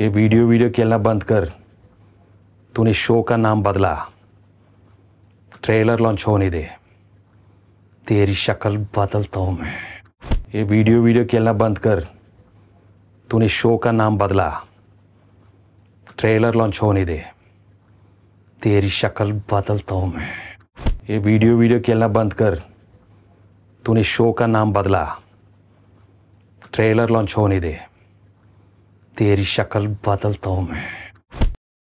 ये video video खेलना बंद कर तूने शो का नाम बदला ट्रेलर लॉन्च होने दे तेरी शक्ल बदलता हूँ मैं ये वीडियो वीडियो खेलना बंद कर तूने शो का नाम बदला ट्रेलर लॉन्च होने दे तेरी शक्ल बदलता हूँ मैं ये वीडियो वीडियो खेलना बंद कर तूने शो का नाम बदला ट्रेलर लॉन्च होने दे तेरी शक्ल बदलता हूँ मैं